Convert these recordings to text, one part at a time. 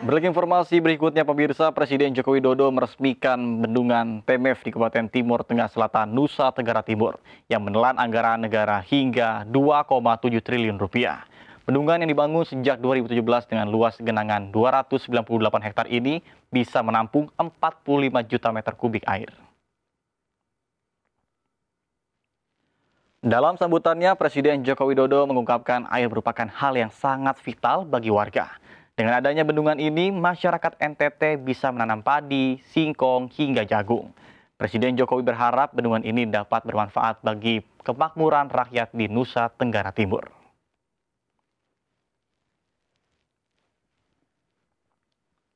Berikut informasi berikutnya pemirsa, Presiden Joko Widodo meresmikan bendungan PMF di Kabupaten Timur Tengah Selatan Nusa Tenggara Timur yang menelan anggaran negara hingga 2,7 triliun rupiah. Bendungan yang dibangun sejak 2017 dengan luas genangan 298 hektar ini bisa menampung 45 juta meter kubik air. Dalam sambutannya, Presiden Joko Widodo mengungkapkan air merupakan hal yang sangat vital bagi warga. Dengan adanya bendungan ini, masyarakat NTT bisa menanam padi, singkong, hingga jagung. Presiden Jokowi berharap bendungan ini dapat bermanfaat bagi kemakmuran rakyat di Nusa Tenggara Timur.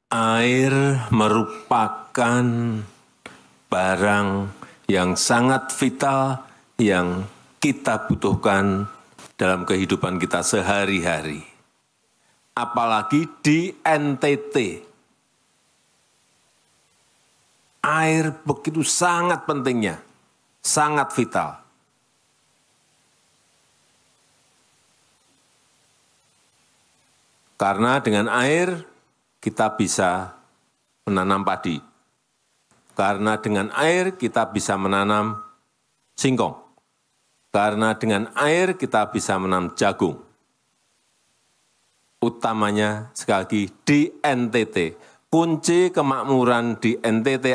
Air merupakan barang yang sangat vital yang kita butuhkan dalam kehidupan kita sehari-hari apalagi di NTT. Air begitu sangat pentingnya, sangat vital. Karena dengan air kita bisa menanam padi. Karena dengan air kita bisa menanam singkong. Karena dengan air kita bisa menanam jagung utamanya sekali lagi di ntt kunci kemakmuran di ntt